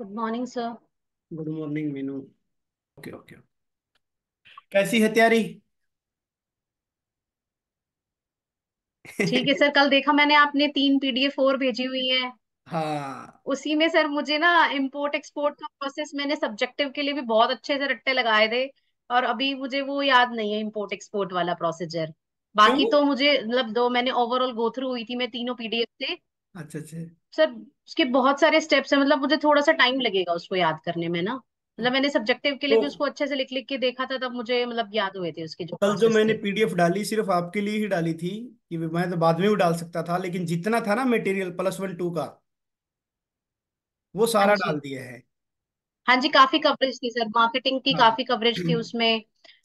Good morning sir good morning Meenu okay okay कैसी है तैयारी ठीक है सर कल देखा मैंने आपने तीन पीडीएफ और भेजी हुई है हाँ उसी में सर मुझे ना इम्पोर्ट एक्सपोर्ट का प्रोसेस मैंने सब्जेक्टिव के लिए भी बहुत अच्छे से रट्टे लगाए थे और अभी मुझे वो याद नहीं है इम्पोर्ट एक्सपोर्ट वाला प्रोसीजर बाकी तो मुझे मतलब दो मैंने ओवरऑल गो थ्रू हुई थी मैं तीनों पीडीएफ से अच्छा अच्छा सर उसके बहुत सारे स्टेप्स हैं मतलब मुझे थोड़ा सा टाइम लगेगा उसको याद करने में ना मतलब मैंने सब्जेक्टिव के लिए भी तो उसको अच्छे से लिख लिख के देखा था तब मुझे मतलब याद हुए थे उसके जो कल जो मैंने पीडीएफ डाली सिर्फ आपके लिए ही डाली थी कि मैं तो बाद में भी डाल सकता था लेकिन जितना था ना मटेरियल प्लस वन टू का वो सारा हाँ डाल दिया है हाँ जी काफी कवरेज थी सर मार्केटिंग की हाँ काफी कवरेज थी उसमें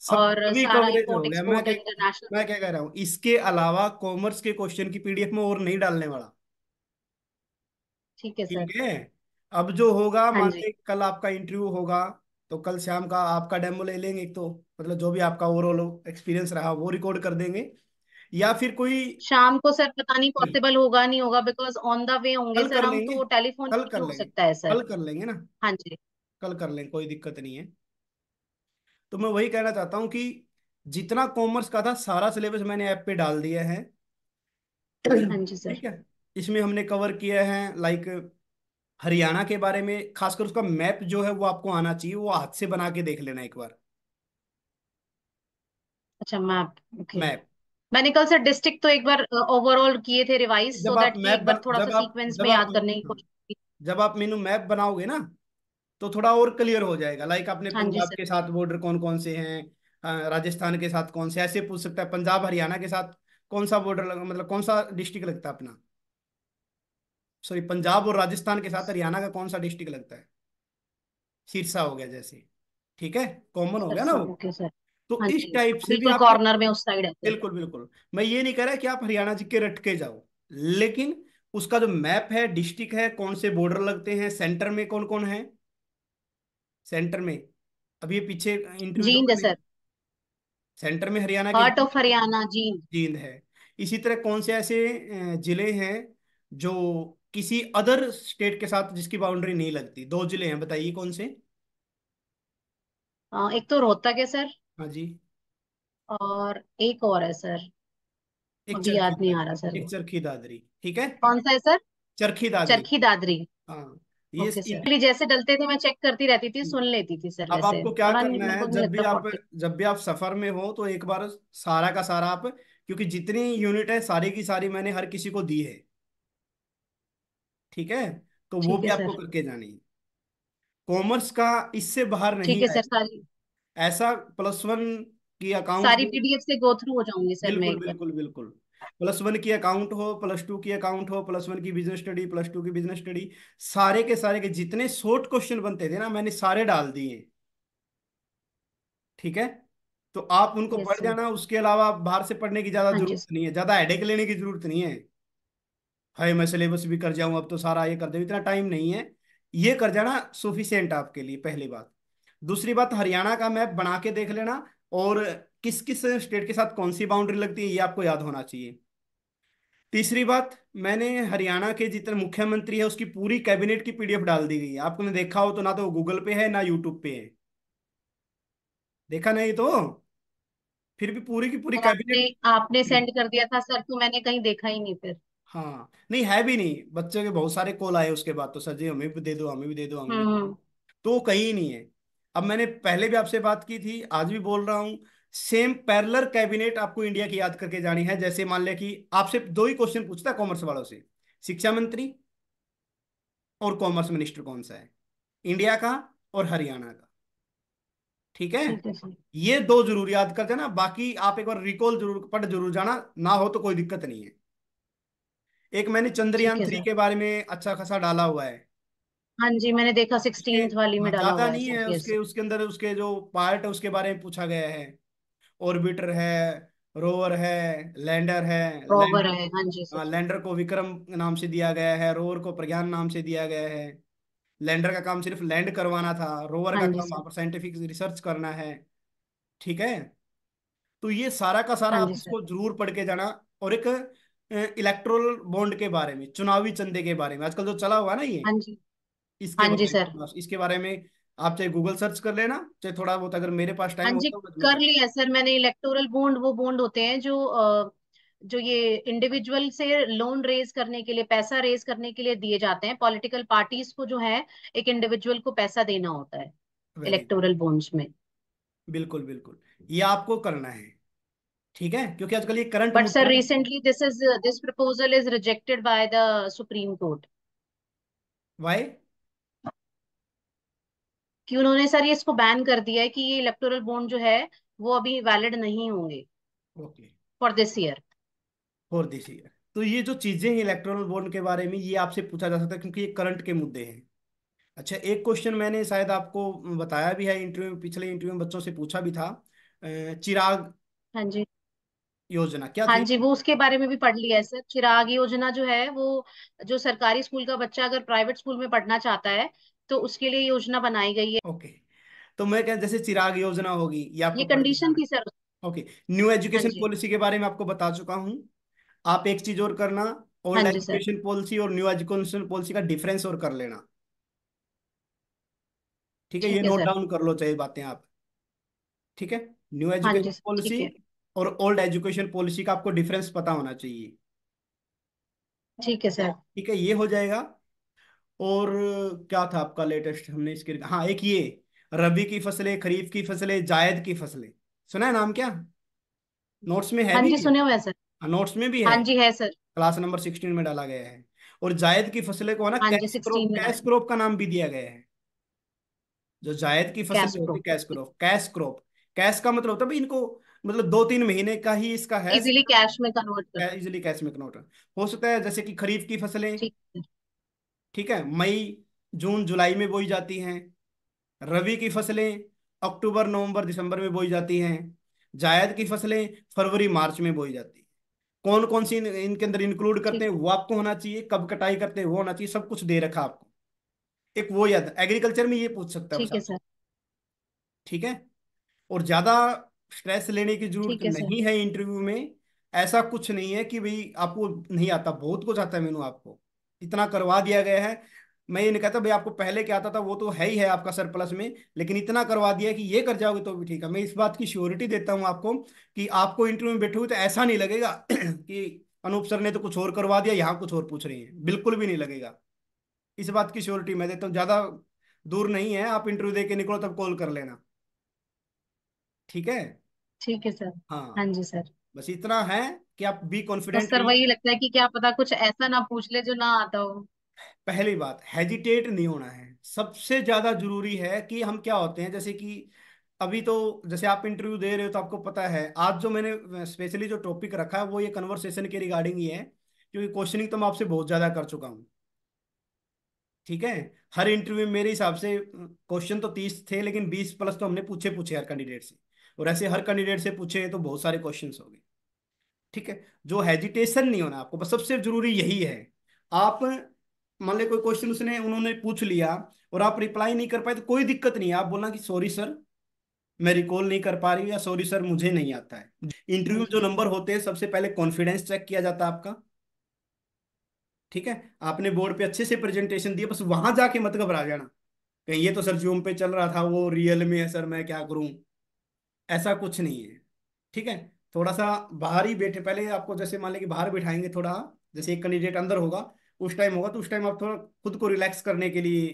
और सभी सारा कवरेज हो इंपोर्ट गया मैं एक्सपोर्ट इंटरनेशनल मैं क्या कह रहा हूँ इसके अलावा कॉमर्स के क्वेश्चन की पीडीएफ में और नहीं डालने वाला ठीक है सर ठीक है अब जो होगा हाँ मान जी लीजिए कल आपका इंटरव्यू होगा तो कल शाम का आपका डेमो ले लेंगे एक तो मतलब जो भी आपका ओवरऑल एक्सपीरियंस रहा वो रिकॉर्ड कर देंगे या फिर कोई शाम को सर पता नहीं पॉसिबल होगा नहीं होगा बिकॉज ऑन द वे होंगे कल सर कर हम लेंगे तो टेलीफोन कल कर हो लेंगे सकता है सर कल कर लेंगे ना हाँ जी कल कर लेंगे कोई दिक्कत नहीं है तो मैं वही कहना चाहता हूँ कि जितना कॉमर्स का था सारा सिलेबस मैंने ऐप पे डाल दिया है हाँ जी सर ठीक है इसमें हमने कवर किया है लाइक हरियाणा के बारे में खासकर उसका मैप जो है वो आपको आना चाहिए वो हाथ से बना के देख लेना एक बार अच्छा मैप ओके मैप मैंने कल सर डिस्ट्रिक्ट तो एक बार ओवरऑल किए थे रिवाइज जब सो आप दैट मैप एक बार थोड़ा सा आप सीक्वेंस जब में आप याद करने की कोशिश की जब आप मेनू मैप बनाओगे ना तो थोड़ा और क्लियर हो जाएगा लाइक आपने हाँ जी पंजाब सर के साथ बॉर्डर कौन कौन से हैं राजस्थान के साथ कौन से ऐसे पूछ सकता है पंजाब हरियाणा के साथ कौन सा बॉर्डर मतलब कौन सा डिस्ट्रिक्ट लगता है अपना सॉरी पंजाब और राजस्थान के साथ हरियाणा का कौन सा डिस्ट्रिक्ट लगता है सिरसा हो गया जैसे ठीक है कॉमन हो गया ना अच्छा, वो तो हाँ इस टाइप से भी कॉर्नर में उस साइड है बिल्कुल बिल्कुल मैं ये नहीं कह रहा कि आप हरियाणा जी के रटके जाओ लेकिन उसका जो मैप है डिस्ट्रिक्ट है कौन से बॉर्डर लगते हैं सेंटर में कौन कौन है सेंटर में अभी पीछे जींद है सर सेंटर में हरियाणा हार्ट ऑफ हरियाणा जींद जींद है इसी तरह कौन से ऐसे जिले हैं जो किसी अदर स्टेट के साथ जिसकी बाउंड्री नहीं लगती दो जिले हैं बताइए कौन से आ, हाँ, एक तो रोहतक है सर हाँ जी और एक और है सर एक अभी याद नहीं आ रहा सर एक चरखी दादरी ठीक है कौन सा है सर चरखी दादरी चरखी दादरी हाँ ये ओके सर इसकी- जैसे डलते थे मैं चेक करती रहती थी सुन लेती थी सर अब वैसे आपको क्या थोड़ा करना है को जब भी लगता आप 40 जब भी आप सफर में हो तो एक बार सारा का सारा आप क्योंकि जितनी यूनिट है सारी की सारी मैंने हर किसी को दी है ठीक है तो वो भी आपको करके जानी है कॉमर्स का इससे बाहर नहीं ठीक है सर सारी ऐसा प्लस वन की अकाउंट सारी पीडीएफ से गो थ्रू हो जाऊंगी सर मैं बिल्कुल बिल्कुल प्लस वन की अकाउंट हो प्लस टू की अकाउंट हो प्लस वन की बिजनेस स्टडी प्लस टू की बिजनेस स्टडी सारे के सारे के जितने शॉर्ट क्वेश्चन बनते थे ना मैंने सारे डाल दिए ठीक है तो आप उनको पढ़ जाना उसके अलावा बाहर से पढ़ने की ज्यादा हाँ जरूरत नहीं है ज्यादा हेडेक लेने की जरूरत नहीं है हाय मैं सिलेबस भी कर जाऊं अब तो सारा ये कर दे इतना टाइम नहीं है ये कर जाना सुफिशियंट आपके लिए पहली बात दूसरी बात हरियाणा का मैप बना के देख लेना और किस किस स्टेट के साथ कौन सी बाउंड्री लगती है ये आपको याद होना चाहिए तीसरी बात मैंने हरियाणा के जितने मुख्यमंत्री है उसकी पूरी कैबिनेट की पीडीएफ डाल दी गई है आपने देखा हो तो ना तो गूगल पे है ना यूट्यूब पे है देखा नहीं तो फिर भी पूरी की पूरी कैबिनेट आपने सेंड कर दिया था सर तो मैंने कहीं देखा ही नहीं फिर हाँ नहीं है भी नहीं बच्चे के बहुत सारे कॉल आए उसके बाद तो सर जी हमें भी दे दो हमें भी दे दो हमें भी दे हम्म। दो। तो वो कहीं नहीं है अब मैंने पहले भी आपसे बात की थी आज भी बोल रहा हूँ सेम पैरलर कैबिनेट आपको इंडिया की याद करके जानी है जैसे मान लिया कि आपसे दो ही क्वेश्चन पूछता है कॉमर्स वालों से शिक्षा मंत्री और कॉमर्स मिनिस्टर कौन सा है इंडिया का और हरियाणा का ठीक है ठीक है सर ये दो जरूर याद कर देना बाकी आप एक बार रिकॉल जरूर पढ़ जरूर जाना ना हो तो कोई दिक्कत नहीं है एक मैंने चंद्रयान थ्री के बारे में अच्छा खासा डाला हुआ है हाँ जी मैंने देखा सिक्सटीन वाली में हाँ, डाला ज्यादा हुआ नहीं है उसके उसके अंदर उसके जो पार्ट है उसके बारे में पूछा गया है ऑर्बिटर है रोवर है लैंडर है रोवर है हाँ जी सर हाँ, लैंडर को विक्रम नाम से दिया गया है रोवर को प्रज्ञान नाम से दिया गया है लैंडर का काम सिर्फ लैंड करवाना था रोवर हाँ का जी काम वहाँ पर साइंटिफिक रिसर्च करना है ठीक है तो ये सारा का सारा हाँ आप जी इसको सर जरूर पढ़ के जाना और एक इलेक्ट्रोल बॉन्ड के बारे में चुनावी चंदे के बारे में आजकल जो तो चला हुआ ना ये हाँ इसके हाँ जी सर इसके बारे में आप चाहे गूगल सर्च कर लेना चाहे थोड़ा बहुत अगर मेरे पास टाइम हाँ होता तो कर लिया सर मैंने इलेक्टोरल बॉन्ड वो बॉन्ड होते हैं जो जो ये इंडिविजुअल से लोन रेज करने के लिए पैसा रेज करने के लिए दिए जाते हैं पॉलिटिकल पार्टीज को जो है एक इंडिविजुअल को पैसा देना होता है इलेक्टोरल बॉन्ड्स में बिल्कुल बिल्कुल ये आपको करना है ठीक है क्योंकि आजकल ये current but sir recently this is this proposal is rejected by the Supreme Court why कि उन्होंने सर ये इसको बैन कर दिया है कि ये इलेक्टोरल बॉन्ड जो है वो अभी वैलिड नहीं होंगे okay for this year for this year तो ये जो चीजें हैं इलेक्टोरल बॉन्ड के बारे में ये आपसे पूछा जा सकता है क्योंकि ये करंट के मुद्दे हैं अच्छा एक क्वेश्चन मैंने शायद आपको बताया भी है इंटरव्यू पिछले इंटरव्यू में बच्चों से पूछा भी था चिराग हाँ जी योजना क्या हाँ थी? जी वो उसके बारे में भी पढ़ लिया है सर चिराग योजना जो है वो जो सरकारी स्कूल का बच्चा अगर प्राइवेट स्कूल में पढ़ना चाहता है तो उसके लिए योजना बनाई गई है ओके तो मैं कह जैसे चिराग योजना होगी या ये कंडीशन थी सर ओके न्यू हाँ एजुकेशन पॉलिसी के बारे में आपको बता चुका हूँ आप एक चीज और करना ओल्ड हाँ एजुकेशन पॉलिसी और न्यू एजुकेशन पॉलिसी का डिफरेंस और कर लेना ठीक है ये नोट डाउन कर लो चाहे बातें आप ठीक है न्यू हाँ एजुकेशन पॉलिसी और ओल्ड एजुकेशन पॉलिसी का आपको डिफरेंस पता होना चाहिए ठीक है सर ठीक है ये हो जाएगा और क्या था आपका लेटेस्ट हमने इसके हाँ एक ये रबी की फसलें खरीफ की फसलें जायद की फसलें सुना है नाम क्या नोट्स में है हाँ जी सुने हुए सर नोट्स हाँ, में भी है हाँ जी है सर क्लास नंबर सिक्सटीन में डाला गया है और जायद की फसलें को है ना हाँ कैश क्रॉप कैश क्रॉप का नाम भी दिया गया है जो जायद की फसल होती है cash crop cash crop cash का मतलब होता है इनको मतलब दो तीन महीने का ही इसका है इजीली कैश में कन्वर्ट कर इजीली कैश में कन्वर्ट हो सकता है जैसे कि खरीफ की फसलें ठीक है मई जून जुलाई में बोई जाती हैं रवि की फसलें अक्टूबर नवंबर दिसंबर में बोई जाती हैं जायद की फसलें फरवरी मार्च में बोई जाती हैं कौन कौन सी इनके अंदर इंक्लूड करते हैं वो आपको होना चाहिए कब कटाई करते हैं वो होना चाहिए सब कुछ दे रखा आपको एक वो याद एग्रीकल्चर में ये पूछ सकता है ठीक है और ज्यादा स्ट्रेस लेने की जरूरत नहीं है इंटरव्यू में ऐसा कुछ नहीं है कि भाई आपको नहीं आता बहुत कुछ आता है मेनू आपको इतना करवा दिया गया है मैं ये नहीं कहता भाई आपको पहले क्या आता था वो तो है ही है आपका सर प्लस में लेकिन इतना करवा दिया कि ये कर जाओगे तो भी ठीक है मैं इस बात की श्योरिटी देता हूँ आपको कि आपको इंटरव्यू में बैठे हुए तो ऐसा नहीं लगेगा कि अनूप सर ने तो कुछ और करवा दिया यहाँ कुछ और पूछ रही है बिल्कुल भी नहीं लगेगा इस बात की श्योरिटी मैं देता हूँ ज़्यादा दूर नहीं है आप इंटरव्यू दे के निकलो तब कॉल कर लेना ठीक है ठीक है सर हाँ हाँ जी सर बस इतना है कि आप बी बस कॉन्फिडेंट सर वही लगता है कि क्या पता कुछ ऐसा ना पूछ ले जो ना आता हो पहली बात हेजिटेट नहीं होना है सबसे ज्यादा जरूरी है कि हम क्या होते हैं जैसे कि अभी तो जैसे आप इंटरव्यू दे रहे हो तो आपको पता है आज जो मैंने स्पेशली जो टॉपिक रखा है वो ये कन्वर्सेशन के रिगार्डिंग ही है क्योंकि क्वेश्चनिंग तो मैं आपसे बहुत ज्यादा कर चुका हूँ ठीक है हर इंटरव्यू में मेरे हिसाब से क्वेश्चन तो तीस थे लेकिन बीस प्लस तो हमने पूछे पूछे हर कैंडिडेट से और ऐसे हर हाँ। कैंडिडेट से पूछे तो बहुत सारे क्वेश्चन हो गए ठीक है जो हेजिटेशन नहीं होना आपको बस सबसे जरूरी यही है आप मान लें कोई क्वेश्चन उसने उन्होंने पूछ लिया और आप रिप्लाई नहीं कर पाए तो कोई दिक्कत नहीं है आप बोलना कि सॉरी सर मैं रिकॉल नहीं कर पा रही हूँ या सॉरी सर मुझे नहीं आता है इंटरव्यू जो नंबर होते हैं सबसे पहले कॉन्फिडेंस चेक किया जाता है आपका ठीक है आपने बोर्ड पे अच्छे से प्रेजेंटेशन दिया बस वहां जाके मत घबरा जाना कहीं ये तो सर जूम पे चल रहा था वो रियल में है सर मैं क्या करूं ऐसा कुछ नहीं है ठीक है थोड़ा सा बाहर ही बैठे पहले आपको जैसे मान लें कि बाहर बिठाएंगे थोड़ा जैसे एक कैंडिडेट अंदर होगा उस टाइम होगा तो उस टाइम आप थोड़ा खुद को रिलैक्स करने के लिए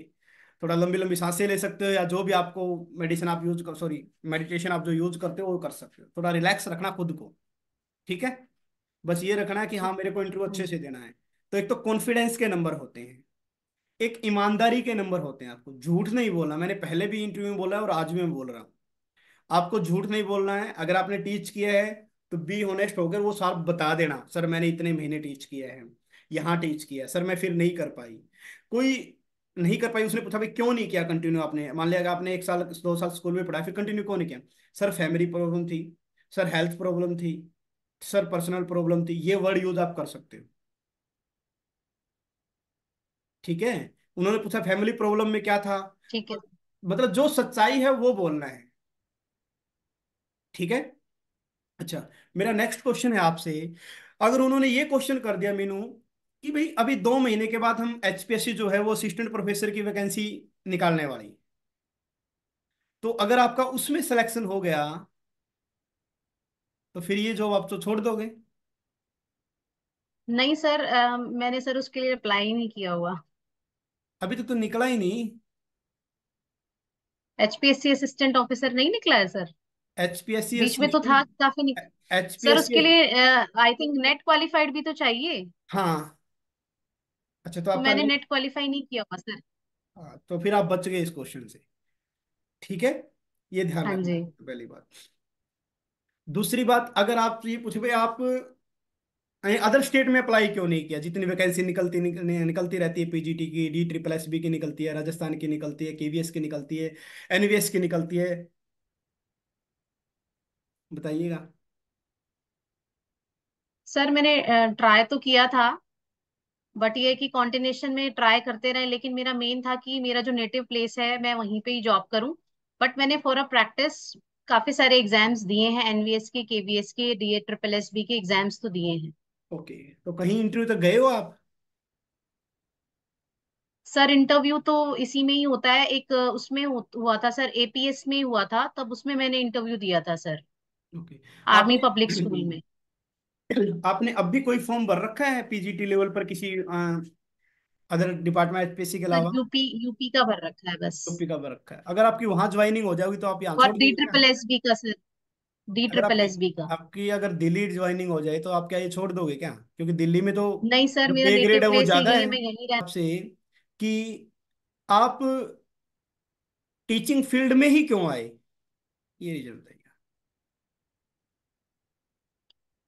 थोड़ा लंबी लंबी सांसें ले सकते हो या जो भी आपको मेडिसिन आप यूज कर सॉरी मेडिटेशन आप जो यूज करते हो वो कर सकते हो थोड़ा रिलैक्स रखना खुद को ठीक है बस ये रखना है कि हाँ मेरे को इंटरव्यू अच्छे से देना है तो एक तो कॉन्फिडेंस के नंबर होते हैं एक ईमानदारी के नंबर होते हैं आपको झूठ नहीं बोलना मैंने पहले भी इंटरव्यू में बोला है और आज भी मैं बोल रहा हूँ आपको झूठ नहीं बोलना है अगर आपने टीच किया है तो बी होनेस्ट होकर वो साफ बता देना सर मैंने इतने महीने टीच किया है यहाँ टीच किया है सर मैं फिर नहीं कर पाई कोई नहीं कर पाई उसने पूछा भाई क्यों नहीं किया कंटिन्यू आपने मान लिया अगर आपने एक साल दो साल स्कूल में पढ़ा फिर कंटिन्यू क्यों नहीं किया सर फैमिली प्रॉब्लम थी सर हेल्थ प्रॉब्लम थी सर पर्सनल प्रॉब्लम थी ये वर्ड यूज आप कर सकते हो ठीक है उन्होंने पूछा फैमिली प्रॉब्लम में क्या था ठीक है मतलब जो सच्चाई है वो बोलना है ठीक है अच्छा मेरा नेक्स्ट क्वेश्चन है आपसे अगर उन्होंने ये क्वेश्चन कर दिया मीनू कि भाई अभी दो महीने के बाद हम एचपीएससी जो है वो असिस्टेंट प्रोफेसर की वैकेंसी निकालने वाली तो अगर आपका उसमें सिलेक्शन हो गया तो फिर ये जॉब आप तो छोड़ दोगे नहीं सर आ, मैंने सर उसके लिए अप्लाई नहीं किया हुआ अभी तो, तो निकला ही नहीं एचपीएससी असिस्टेंट ऑफिसर नहीं निकला है सर एचपीएससी बीच में तो था काफी नहीं सर उसके लिए आई थिंक नेट क्वालिफाइड भी तो चाहिए हाँ अच्छा तो, तो आपका मैंने नेट क्वालिफाई नहीं किया हुआ सर हाँ, तो फिर आप बच गए इस क्वेश्चन से ठीक है ये ध्यान हाँ रखना जी पहली बात दूसरी बात अगर आप ये पूछ भाई आप अदर स्टेट में अप्लाई क्यों नहीं किया जितनी वैकेंसी निकलती निक, निकलती रहती है पीजीटी की डी ट्रिपल एस बी की निकलती है राजस्थान की निकलती है केवीएस की निकलती है एनवीएस की निकलती है बताइएगा सर मैंने ट्राई तो किया था बट ये कि कॉन्टिनेशन में ट्राई करते रहे लेकिन मेरा मेन था कि मेरा जो नेटिव प्लेस है मैं वहीं पे ही जॉब करूं बट मैंने फॉर अ प्रैक्टिस काफी सारे एग्जाम्स दिए हैं एनवीएस के केवीएस के डीए ट्रिपल एस बी के एग्जाम्स तो दिए हैं ओके okay. तो कहीं इंटरव्यू तक गए हो आप सर इंटरव्यू तो इसी में ही होता है एक उसमें हुआ था सर एपीएस में हुआ था तब उसमें मैंने इंटरव्यू दिया था sir okay army public school में आपने अब भी कोई फॉर्म भर रखा है पीजीटी लेवल पर किसी अदर डिपार्टमेंट एचपीसी के अलावा यूपी यूपी का भर रखा है बस यूपी का भर रखा है अगर आपकी वहां ज्वाइनिंग हो जाएगी तो आप यहाँ और डी ट्रिपल एस बी का sir D triple S B का आपकी अगर दिल्ली ज्वाइनिंग हो जाए तो आप क्या ये छोड़ दोगे क्या क्योंकि दिल्ली में तो नहीं सर मेरा ग्रेड है वो ज्यादा है आपसे कि आप टीचिंग फील्ड में ही क्यों आए ये रीजन बताइए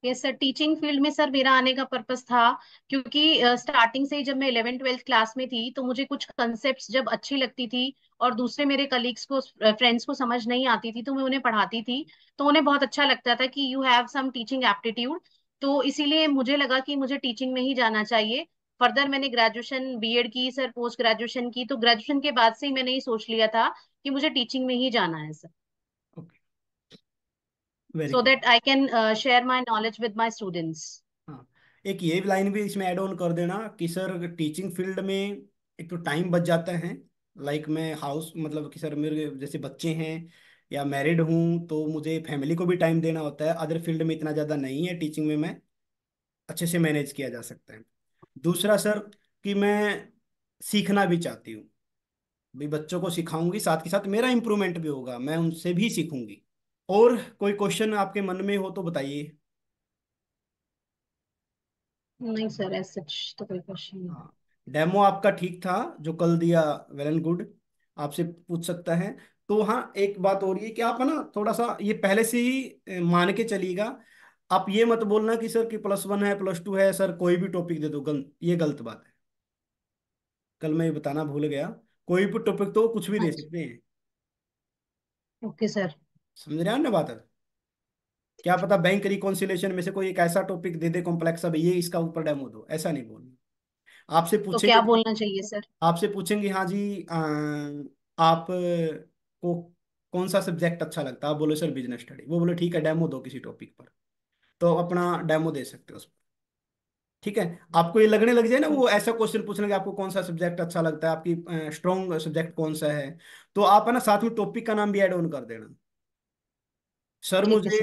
यस सर टीचिंग फील्ड में सर मेरा आने का पर्पस था क्योंकि स्टार्टिंग uh, से ही जब मैं इलेवन ट्वेल्थ क्लास में थी तो मुझे कुछ कंसेप्ट जब अच्छी लगती थी और दूसरे मेरे कलीग्स को फ्रेंड्स को समझ नहीं आती थी तो मैं उन्हें पढ़ाती थी तो उन्हें बहुत अच्छा लगता था कि you have some teaching aptitude तो इसीलिए मुझे लगा कि मुझे टीचिंग में ही जाना चाहिए फर्दर मैंने ग्रेजुएशन बी की सर पोस्ट ग्रेजुएशन की तो ग्रेजुएशन के बाद से ही मैंने ये सोच लिया था कि मुझे टीचिंग में ही जाना है sir Very so good. that I can uh, share my knowledge with my students. हाँ एक ये लाइन भी इसमें ऐड ऑन कर देना कि सर टीचिंग फील्ड में एक तो टाइम बच जाता है लाइक like मैं हाउस मतलब कि सर मेरे जैसे बच्चे हैं या मैरिड हूँ तो मुझे फैमिली को भी टाइम देना होता है अदर फील्ड में इतना ज़्यादा नहीं है टीचिंग में मैं अच्छे से मैनेज किया जा सकता है दूसरा सर कि मैं सीखना भी चाहती हूँ भाई बच्चों को सिखाऊंगी साथ के साथ मेरा इम्प्रूवमेंट भी होगा मैं उनसे भी सीखूंगी और कोई क्वेश्चन आपके मन में हो तो बताइए नहीं सर ऐसा तो कोई क्वेश्चन डेमो हाँ, आपका ठीक था जो कल दिया वेल एंड गुड आपसे पूछ सकता है तो हाँ एक बात और ये कि आप है ना थोड़ा सा ये पहले से ही मान के चलिएगा आप ये मत बोलना कि सर कि प्लस वन है प्लस टू है सर कोई भी टॉपिक दे दो गल ये गलत बात है कल मैं ये बताना भूल गया कोई भी टॉपिक तो कुछ भी दे अच्छा। सकते हैं ओके सर समझ रहे हैं ना बात है क्या पता बैंक रिकॉन्सिलेशन में से कोई एक ऐसा टॉपिक दे दे कॉम्प्लेक्स अब ये इसका ऊपर डेमो दो ऐसा नहीं बोलना आपसे तो पूछेंगे तो क्या बोलना चाहिए सर आपसे पूछेंगे हाँ जी आ, आप को कौन सा सब्जेक्ट अच्छा लगता है आप बोलो सर बिजनेस स्टडी वो बोले ठीक है डेमो दो किसी टॉपिक पर तो अपना डेमो दे सकते हो उस पर ठीक है आपको ये लगने लग जाए ना वो ऐसा क्वेश्चन पूछने कि आपको कौन सा सब्जेक्ट अच्छा लगता है आपकी स्ट्रॉन्ग सब्जेक्ट कौन सा है तो आप है ना साथ में टॉपिक का नाम भी एड ऑन कर देना सर ठीक है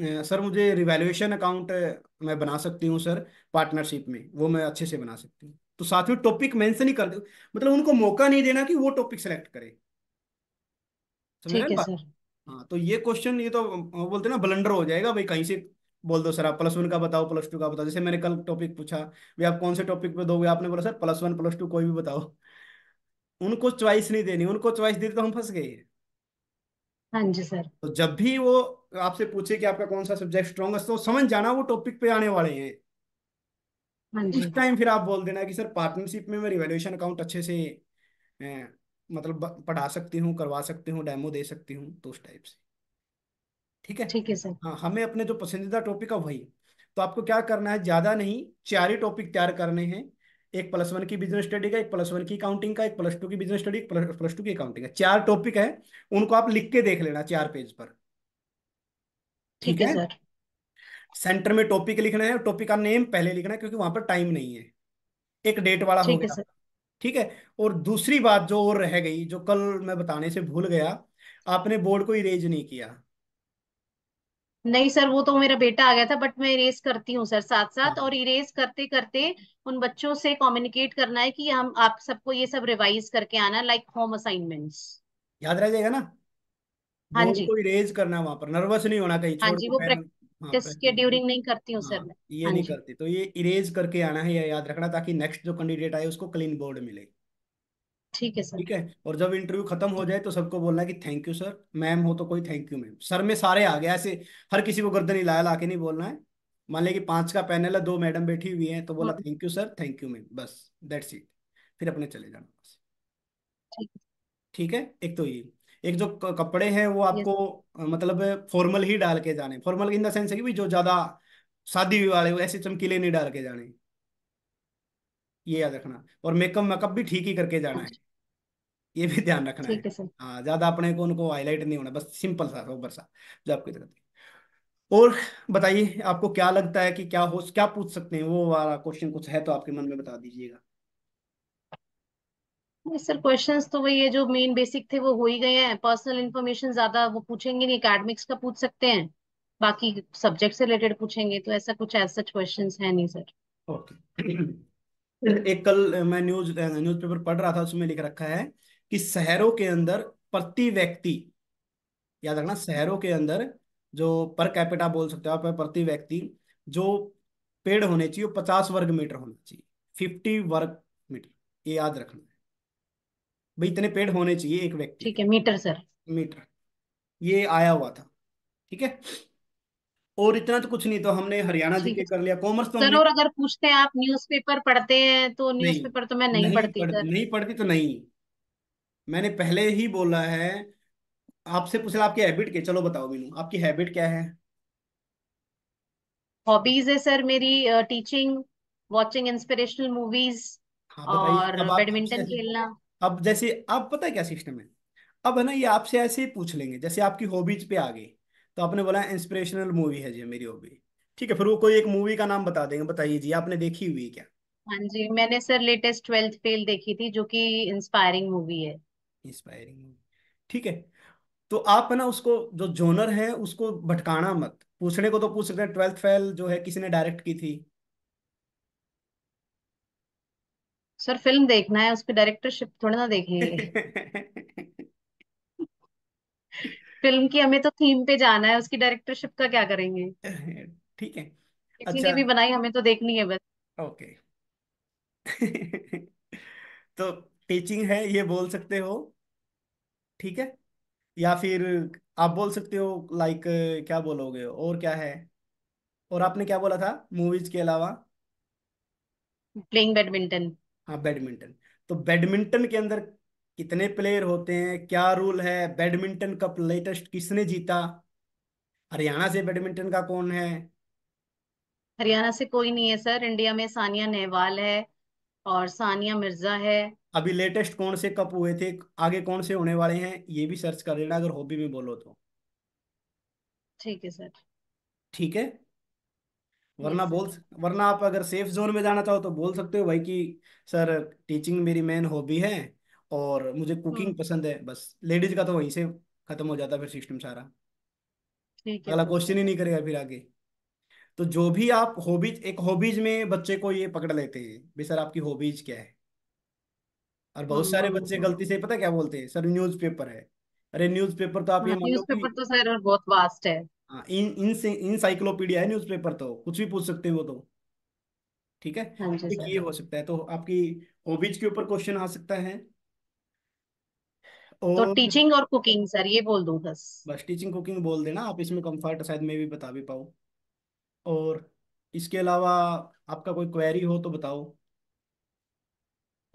मुझे सर मुझे रिवैल्यूएशन अकाउंट मैं बना सकती हूँ सर पार्टनरशिप में वो मैं अच्छे से बना सकती हूँ तो साथ में टॉपिक मेंशन ही कर दो मतलब उनको मौका नहीं देना कि वो टॉपिक सेलेक्ट करे समझ रहे ठीक हैं है बात सर हाँ तो ये क्वेश्चन ये तो वो बोलते हैं ना ब्लंडर हो जाएगा भाई कहीं से बोल दो सर आप प्लस वन का बताओ प्लस टू का बताओ जैसे मैंने कल टॉपिक पूछा भाई आप कौन से टॉपिक पे दोगे आपने बोला sir plus one plus two कोई भी बताओ उनको च्वाइस नहीं देनी उनको च्वाइस दे तो हम फंस गए हाँ जी सर तो जब भी वो आपसे पूछे कि आपका कौन सा सब्जेक्ट स्ट्रॉन्गेस्ट तो समझ जाना वो टॉपिक पे आने वाले हैं हाँ जी उस टाइम फिर आप बोल देना कि सर पार्टनरशिप में मैं रिवेल्यूशन अकाउंट अच्छे से मतलब पढ़ा सकती हूँ करवा सकती हूँ डेमो दे सकती हूँ तो उस टाइप से ठीक है ठीक है सर हाँ हमें अपने जो पसंदीदा टॉपिक है वही तो आपको क्या करना है ज्यादा नहीं चार ही टॉपिक तैयार करने हैं एक प्लस वन की बिजनेस स्टडी का एक प्लस वन की काउंटिंग का एक प्लस टू की बिजनेस स्टडी प्लस टू की काउंटिंग का चार टॉपिक है उनको आप लिख के देख लेना चार पेज पर ठीक है सेंटर में टॉपिक लिखना है टॉपिक का नेम पहले लिखना है क्योंकि वहां पर टाइम नहीं है एक डेट वाला हो गया ठीक है और दूसरी बात जो और रह गई जो कल मैं बताने से भूल गया आपने बोर्ड को इरेज नहीं किया नहीं सर वो तो मेरा बेटा आ गया था बट मैं इरेज करती हूँ सर साथ साथ हाँ। और इरेज करते करते उन बच्चों से कम्युनिकेट करना है कि हम आप सबको ये सब रिवाइज करके आना लाइक होम असाइनमेंट्स याद रह जाएगा ना हाँ जी को इरेज करना वहां पर नर्वस नहीं होना कहीं हाँ जी तो वो प्रैक्टिस हाँ, के ड्यूरिंग नहीं करती हूँ सर हाँ, मैं ये हाँ नहीं जी करती तो ये इरेज करके आना है या याद रखना ताकि नेक्स्ट जो कैंडिडेट आए उसको क्लीन बोर्ड मिले ठीक है सर ठीक है और जब इंटरव्यू खत्म हो जाए तो सबको बोलना है कि थैंक यू सर मैम हो तो कोई थैंक यू मैम सर में सारे आ गया ऐसे हर किसी को गर्दन लाया ला के नहीं बोलना है मान लिया कि पांच का पैनल है दो मैडम बैठी हुई है तो बोला thank you sir thank you ma'am बस दैट्स इट फिर अपने चले जाना बस ठीक है एक तो ये एक जो कपड़े हैं वो आपको मतलब फॉर्मल ही डाल के जाने फॉर्मल इन द सेंस है कि जो ज्यादा शादी वाले ऐसे चमकीले नहीं डाल के जाने ये याद रखना और मेकअप मेकअप भी ठीक ही करके जाना है ये भी ध्यान रखना है हाँ ज्यादा अपने को उनको हाईलाइट नहीं होना बस सिंपल सा सोबर सा जो आपकी तरफ और बताइए आपको क्या लगता है कि क्या हो क्या पूछ सकते हैं वो वाला क्वेश्चन कुछ है तो आपके मन में बता दीजिएगा सर क्वेश्चंस तो वही है जो मेन बेसिक थे वो हो ही गए हैं पर्सनल इन्फॉर्मेशन ज्यादा वो पूछेंगे नहीं एकेडमिक्स का पूछ सकते हैं बाकी सब्जेक्ट से रिलेटेड पूछेंगे तो ऐसा कुछ एज सच क्वेश्चन है नहीं सर ओके एक कल मैं न्यूज न्यूज पढ़ रहा था उसमें लिख रखा है कि शहरों के अंदर प्रति व्यक्ति याद रखना शहरों के अंदर जो पर कैपिटा बोल सकते हो आप प्रति व्यक्ति जो पेड़ होने चाहिए पचास वर्ग मीटर होना चाहिए फिफ्टी वर्ग मीटर ये याद रखना है भाई इतने पेड़ होने चाहिए एक व्यक्ति ठीक है मीटर सर मीटर ये आया हुआ था ठीक है और इतना तो कुछ नहीं तो हमने हरियाणा जी के कर लिया कॉमर्स तो सर और अगर पूछते हैं आप न्यूज़पेपर पढ़ते हैं तो न्यूज़पेपर तो मैं नहीं, नहीं पढ़ती पढ़, सर नहीं पढ़ती तो नहीं मैंने पहले ही बोला है आपसे पूछ आपकी हैबिट के चलो बताओ मीनू आपकी हैबिट क्या है हॉबीज है सर मेरी टीचिंग वॉचिंग इंस्पिरेशनल मूवीज हाँ और बैडमिंटन खेलना अब जैसे आप पता है क्या सिस्टम है अब है ना ये आपसे ऐसे ही पूछ लेंगे जैसे आपकी हॉबीज पे आ गई तो आपने बोला इंस्पिरेशनल मूवी है जी मेरी हॉबी ठीक है फिर वो कोई एक मूवी का नाम बता देंगे बताइए जी आपने देखी हुई क्या हाँ जी मैंने सर लेटेस्ट ट्वेल्थ फेल देखी थी जो कि इंस्पायरिंग मूवी है इंस्पायरिंग ठीक है तो आप है ना उसको जो जोनर है उसको भटकाना मत पूछने को तो पूछ सकते हैं ट्वेल्थ फेल जो है किसी ने डायरेक्ट की थी सर फिल्म देखना है उसकी डायरेक्टरशिप थोड़ा ना देखेंगे फिल्म की हमें तो थीम पे जाना है उसकी डायरेक्टरशिप का क्या करेंगे ठीक है किसी अच्छा ने भी बनाई हमें तो देखनी है बस ओके तो टीचिंग है ये बोल सकते हो ठीक है या फिर आप बोल सकते हो लाइक क्या बोलोगे और क्या है और आपने क्या बोला था मूवीज के अलावा प्लेइंग बैडमिंटन हाँ बैडमिंटन तो बैडमिंटन के अंदर कितने प्लेयर होते हैं क्या रूल है बैडमिंटन कप लेटेस्ट किसने जीता हरियाणा से बैडमिंटन का कौन है हरियाणा से कोई नहीं है सर इंडिया में सानिया नेहवाल है और सानिया मिर्जा है अभी लेटेस्ट कौन से कप हुए थे आगे कौन से होने वाले हैं ये भी सर्च कर लेना अगर हॉबी में बोलो तो ठीक है सर ठीक है वरना बोल वरना आप अगर सेफ जोन में जाना चाहो तो बोल सकते हो भाई कि सर टीचिंग मेरी मेन हॉबी है और मुझे कुकिंग हाँ। पसंद है बस लेडीज का तो वहीं से खत्म हो जाता फिर सिस्टम सारा ठीक है अगला क्वेश्चन ही नहीं करेगा फिर आगे तो जो भी आप हॉबीज एक हॉबीज में बच्चे को ये पकड़ लेते हैं भाई सर आपकी हॉबीज क्या है और बहुत सारे बच्चे गलती से पता क्या बोलते हैं सर न्यूज़पेपर है अरे न्यूज़पेपर तो आप ये हाँ, मानो न्यूज़पेपर तो सर बहुत वास्ट है हाँ, इन इन इन साइक्लोपीडिया है न्यूज़पेपर तो कुछ भी पूछ सकते हो तो ठीक है हाँ जी तो सर ये हो सकता है तो आपकी हॉबीज के ऊपर क्वेश्चन आ सकता है तो और टीचिंग और कुकिंग सर ये बोल दो बस बस टीचिंग कुकिंग बोल देना आप इसमें कंफर्ट शायद मैं भी बता भी पाऊँ और इसके अलावा आपका कोई क्वेरी हो तो बताओ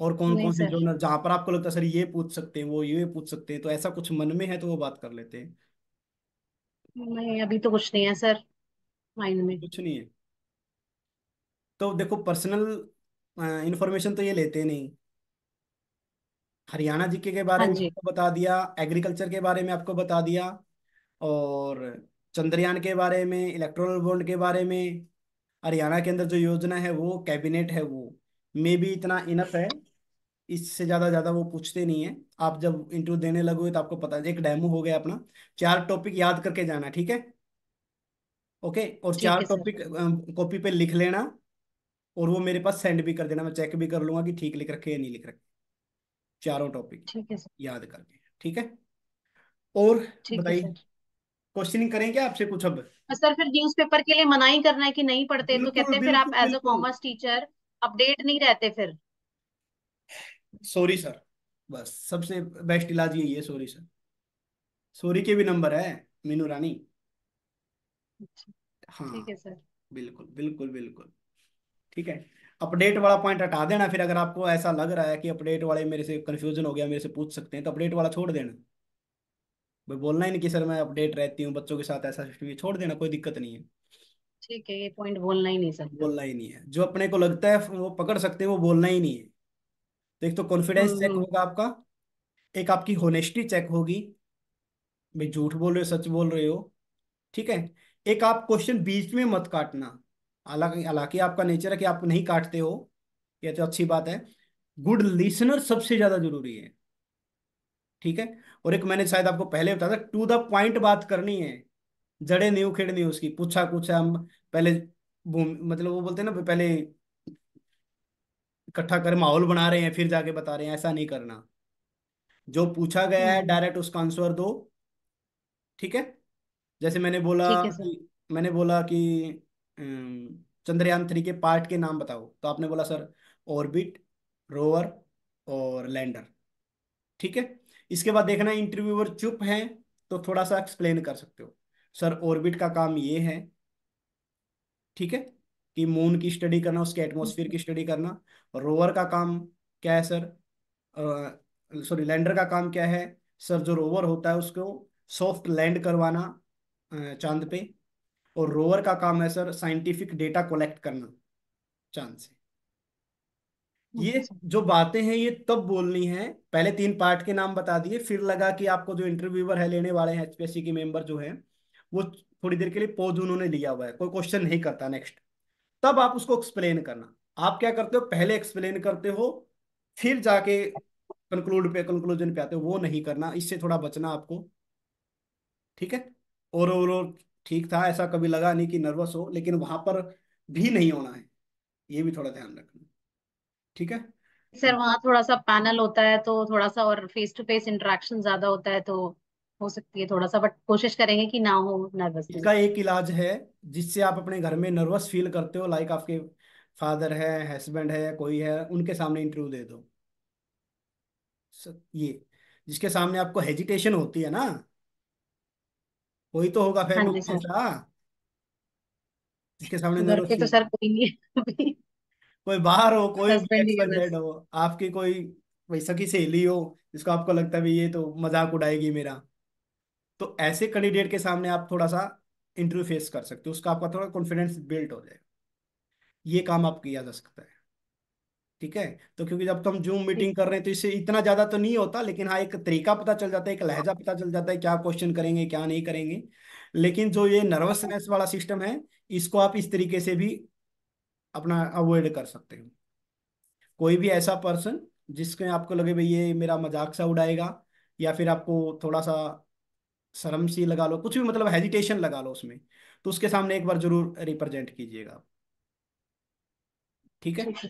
और कौन नहीं कौन से सर जोनर जहां पर आपको लगता है सर ये पूछ सकते हैं वो ये पूछ सकते हैं तो ऐसा कुछ मन में है तो वो बात कर लेते हैं नहीं अभी तो कुछ नहीं है सर माइंड में कुछ नहीं है तो देखो पर्सनल इंफॉर्मेशन तो ये लेते नहीं हरियाणा जीके के बारे हाँ में जी आपको बता दिया एग्रीकल्चर के बारे में आपको बता दिया और चंद्रयान के बारे में इलेक्ट्रोल बॉन्ड के बारे में हरियाणा के अंदर जो योजना है वो कैबिनेट है वो मे बी इतना इनफ है इससे ज़्यादा ज़्यादा वो पूछते नहीं है आप जब इंटरव्यू देने लगोगे तो आपको पता एक डेमो हो गया अपना चार टॉपिक याद करके जाना ठीक है ओके और चार टॉपिक कॉपी पे लिख लेना और वो मेरे पास सेंड भी कर देना मैं चेक भी कर लूंगा कि ठीक लिख रखे या नहीं लिख रखे चारों टॉपिक याद करके ठीक है और बताइए क्वेश्चनिंग करें क्या आपसे कुछ अब सर फिर न्यूज़पेपर के लिए मनाही करना है कि नहीं पढ़ते तो कहते हैं फिर आप as a commerce teacher update नहीं रहते फिर सॉरी सर बस सबसे बेस्ट इलाज यही है सॉरी सर सॉरी के भी नंबर है मीनू रानी अच्छा, हाँ ठीक है सर बिल्कुल बिल्कुल बिल्कुल ठीक है अपडेट वाला पॉइंट हटा देना फिर अगर आपको ऐसा लग रहा है कि अपडेट वाले मेरे से कंफ्यूजन हो गया मेरे से पूछ सकते हैं तो अपडेट वाला छोड़ देना भाई बोलना ही नहीं कि सर मैं अपडेट रहती हूँ बच्चों के साथ ऐसा सिस्टम छोड़ देना कोई दिक्कत नहीं है ठीक है ये पॉइंट बोलना ही नहीं सर बोलना ही नहीं है जो अपने को लगता है वो पकड़ सकते हैं वो बोलना ही नहीं है तो एक तो कॉन्फिडेंस हम्म। चेक होगा आपका एक आपकी होनेस्टी चेक होगी भाई झूठ बोल रहे हो सच बोल रहे हो ठीक है एक आप क्वेश्चन बीच में मत काटना हालांकि हालांकि आपका नेचर है कि आप नहीं काटते हो यह तो अच्छी बात है गुड लिसनर सबसे ज्यादा जरूरी है ठीक है और एक मैंने शायद आपको पहले बताया था टू द पॉइंट बात करनी है जड़े नहीं उखेड़नी उसकी पूछा कुछ हम पहले मतलब वो बोलते हैं ना पहले इकट्ठा कर माहौल बना रहे हैं फिर जाके बता रहे हैं ऐसा नहीं करना जो पूछा गया है हम्म। डायरेक्ट उसका आंसर दो ठीक है जैसे मैंने बोला मैंने बोला कि चंद्रयान थ्री के पार्ट के नाम बताओ तो आपने बोला सर ऑर्बिट रोवर और लैंडर ठीक है इसके बाद देखना इंटरव्यूअर चुप है तो थोड़ा सा एक्सप्लेन कर सकते हो सर ऑर्बिट का काम ये है ठीक है कि मून की स्टडी करना उसके एटमोसफियर की स्टडी करना रोवर का काम क्या है सर सॉरी लैंडर का काम क्या है सर जो रोवर होता है उसको सॉफ्ट लैंड करवाना चांद पे और रोवर का काम है सर साइंटिफिक डेटा कलेक्ट करना चांद से ये जो बातें हैं ये तब बोलनी है पहले तीन पार्ट के नाम बता दिए फिर लगा कि आपको जो इंटरव्यूअर है लेने वाले हैं एचपीएससी के मेंबर जो है वो थोड़ी देर के लिए पॉज उन्होंने लिया हुआ है कोई क्वेश्चन नहीं करता नेक्स्ट तब आप उसको एक्सप्लेन करना आप क्या करते हो पहले एक्सप्लेन करते हो फिर जाके कंक्लूड पे कंक्लूजन पे आते हो वो नहीं करना इससे थोड़ा बचना आपको ठीक है और और ठीक था ऐसा कभी लगा नहीं कि नर्वस हो लेकिन वहां पर भी नहीं होना है ये भी थोड़ा ध्यान रखना ठीक है सर वहाँ थोड़ा सा पैनल होता है तो थोड़ा सा और फेस टू फेस इंटरेक्शन ज्यादा होता है तो हो सकती है थोड़ा सा बट कोशिश करेंगे कि ना हो नर्वसनेस इसका एक इलाज है जिससे आप अपने घर में नर्वस फील करते हो लाइक आपके फादर है हस्बैंड है कोई है उनके सामने इंटरव्यू दे दो ये जिसके सामने आपको हेजिटेशन होती है ना कोई तो होगा हाँ फैमिली में ऐसा जिसके सामने घर के तो सर कोई नहीं है कोई बाहर हो कोई भी हस्बैंड ही है बस हो आपकी कोई वैसा की सहेली हो जिसको आपको लगता है ये तो मजाक उड़ाएगी मेरा तो ऐसे कैंडिडेट के सामने आप थोड़ा सा इंटरव्यू फेस कर सकते हो उसका आपका थोड़ा कॉन्फिडेंस बिल्ड हो जाएगा ये काम आप किया जा सकता है ठीक है तो क्योंकि जब तो हम जूम मीटिंग कर रहे हैं तो इससे इतना ज्यादा तो नहीं होता लेकिन हाँ एक तरीका पता चल जाता है एक लहजा पता चल जाता है क्या क्वेश्चन करेंगे क्या नहीं करेंगे लेकिन जो ये नर्वसनेस वाला सिस्टम है इसको आप इस तरीके से भी अपना अवॉइड कर सकते हो कोई भी ऐसा पर्सन जिसके आपको लगे भाई ये मेरा मजाक सा उड़ाएगा या फिर आपको थोड़ा सा शर्म सी लगा लो कुछ भी मतलब हेजिटेशन लगा लो उसमें तो उसके सामने एक बार जरूर रिप्रेजेंट कीजिएगा ठीक है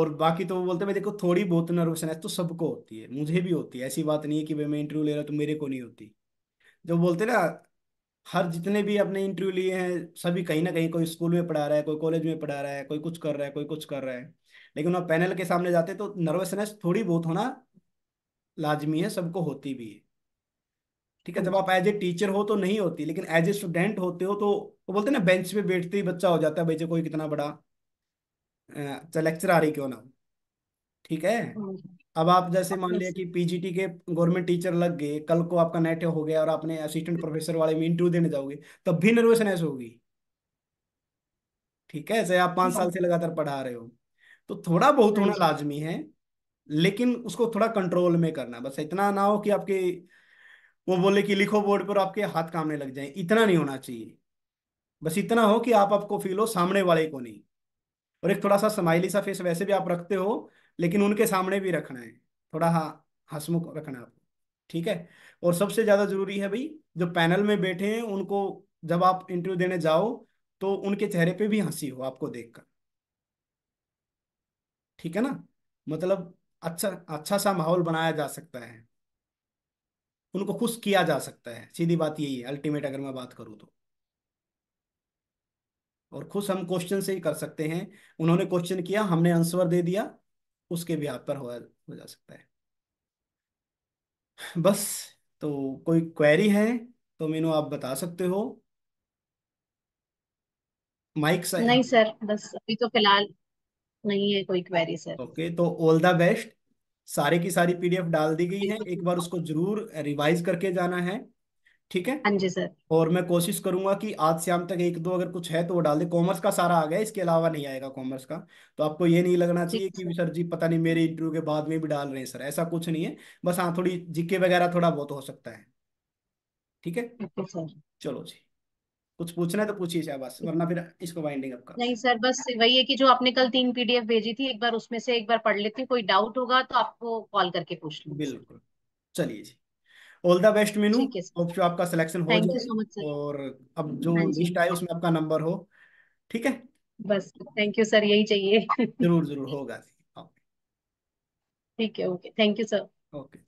और बाकी तो वो बोलते हैं देखो थोड़ी बहुत नर्वसनेस तो सबको होती है मुझे भी होती है ऐसी बात नहीं है कि भाई मैं इंटरव्यू ले रहा तो मेरे को नहीं होती जो बोलते ना हर जितने भी अपने इंटरव्यू लिए हैं सभी कहीं ना कहीं कोई स्कूल में पढ़ा रहा है कोई कॉलेज में पढ़ा रहा है कोई कुछ कर रहा है कोई कुछ कर रहा है लेकिन वहाँ पैनल के सामने जाते तो नर्वसनेस थोड़ी बहुत होना लाजमी है सबको होती भी है ठीक है जब आप एज ए टीचर हो तो नहीं होती लेकिन एज ए स्टूडेंट होते हो तो वो बोलते हैं ना बेंच पे बैठते ही बच्चा हो जाता है भाई कोई कितना बड़ा चल लेक्चर आ रही क्यों ना ठीक है अब आप जैसे मान लिया कि पीजीटी के गवर्नमेंट टीचर लग गए कल को आपका नेट हो गया और आपने असिस्टेंट प्रोफेसर वाले में इंटरव्यू देने जाओगे तब भी नर्वसनेस होगी ठीक है जैसे आप पांच साल से लगातार पढ़ा रहे हो तो थोड़ा बहुत होना हम्म। लाजमी है लेकिन उसको थोड़ा कंट्रोल में करना बस इतना ना हो कि आपके वो बोले कि लिखो बोर्ड पर आपके हाथ कामने लग जाए इतना नहीं होना चाहिए बस इतना हो कि आप आपको फील हो सामने वाले को नहीं और एक थोड़ा सा समाइली सा फेस वैसे भी आप रखते हो लेकिन उनके सामने भी रखना है थोड़ा हा हंसमुख रखना है आपको ठीक है और सबसे ज्यादा जरूरी है भाई जो पैनल में बैठे हैं उनको जब आप इंटरव्यू देने जाओ तो उनके चेहरे पे भी हंसी हो आपको देखकर ठीक है ना मतलब अच्छा अच्छा सा माहौल बनाया जा सकता है उनको खुश किया जा सकता है सीधी बात यही है अल्टीमेट अगर मैं बात करूं तो और खुश हम क्वेश्चन से ही कर सकते हैं उन्होंने क्वेश्चन किया हमने आंसर दे दिया उसके भी आप पर हो, हो जा सकता है बस तो कोई क्वेरी है तो मीनू आप बता सकते हो माइक सर नहीं सर बस अभी तो फिलहाल नहीं है कोई क्वेरी सर ओके तो ऑल द बेस्ट सारे की सारी पीडीएफ डाल दी गई है एक बार उसको जरूर रिवाइज करके जाना है ठीक है हाँ जी सर और मैं कोशिश करूंगा कि आज शाम तक एक दो अगर कुछ है तो वो डाल दे कॉमर्स का सारा आ गया इसके अलावा नहीं आएगा कॉमर्स का तो आपको ये नहीं लगना चाहिए कि सर जी पता नहीं मेरे इंटरव्यू के बाद में भी डाल रहे हैं सर ऐसा कुछ नहीं है बस हाँ थोड़ी जीके वगैरह थोड़ा बहुत हो सकता है ठीक है चलो जी कुछ पूछना है तो पूछिए शाबाश वरना फिर इसको बाइंडिंग अप नहीं सर बस वही है कि जो आपने कल तीन पीडीएफ भेजी थी एक बार उसमें से एक बार पढ़ लेती हूँ कोई डाउट होगा तो आपको कॉल करके पूछ लूँ बिल्कुल चलिए जी all the best Meenu hope so आपका सिलेक्शन हो जाए और अब जो लिस्ट हाँ आए उसमें आपका नंबर हो ठीक है बस थैंक यू सर यही चाहिए जरूर जरूर होगा ठीक है okay thank you sir okay